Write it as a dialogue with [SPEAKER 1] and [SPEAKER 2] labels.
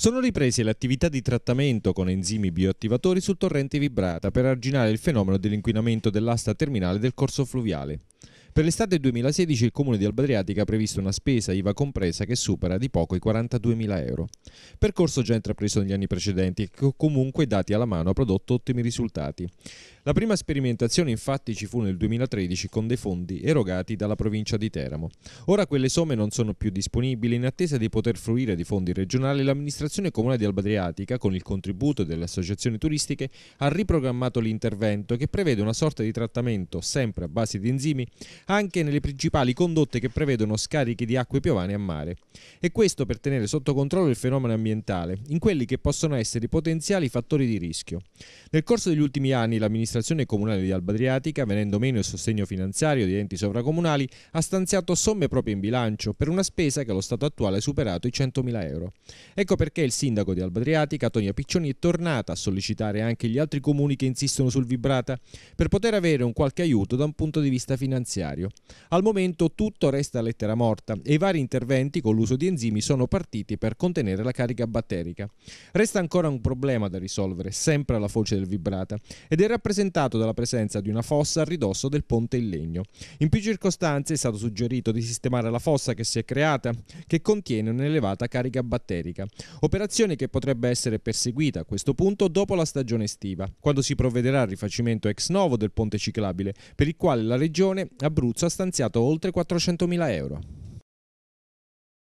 [SPEAKER 1] Sono riprese le attività di trattamento con enzimi bioattivatori sul torrente Vibrata per arginare il fenomeno dell'inquinamento dell'asta terminale del corso fluviale. Per l'estate 2016 il Comune di Albadriatica ha previsto una spesa IVA compresa che supera di poco i 42.000 euro. Percorso già intrapreso negli anni precedenti e che comunque dati alla mano ha prodotto ottimi risultati. La prima sperimentazione infatti ci fu nel 2013 con dei fondi erogati dalla provincia di Teramo. Ora quelle somme non sono più disponibili in attesa di poter fruire di fondi regionali l'amministrazione comunale di Albadriatica con il contributo delle associazioni turistiche ha riprogrammato l'intervento che prevede una sorta di trattamento sempre a base di enzimi anche nelle principali condotte che prevedono scarichi di acque piovane a mare. E questo per tenere sotto controllo il fenomeno ambientale in quelli che possono essere i potenziali fattori di rischio. Nel corso degli ultimi anni l'amministrazione l'amministrazione comunale di Alba Adriatica, venendo meno il sostegno finanziario di enti sovracomunali, ha stanziato somme proprie in bilancio per una spesa che allo stato attuale ha superato i 100.000 euro. Ecco perché il sindaco di Alba Adriatica, Tonia Piccioni, è tornata a sollecitare anche gli altri comuni che insistono sul Vibrata per poter avere un qualche aiuto da un punto di vista finanziario. Al momento tutto resta lettera morta e i vari interventi con l'uso di enzimi sono partiti per contenere la carica batterica. Resta ancora un problema da risolvere, sempre alla foce del Vibrata, ed è rappresentato rappresentato dalla presenza di una fossa a ridosso del ponte in legno. In più circostanze è stato suggerito di sistemare la fossa che si è creata, che contiene un'elevata carica batterica, operazione che potrebbe essere perseguita a questo punto dopo la stagione estiva, quando si provvederà al rifacimento ex novo del ponte ciclabile, per il quale la Regione Abruzzo ha stanziato oltre 400.000 euro.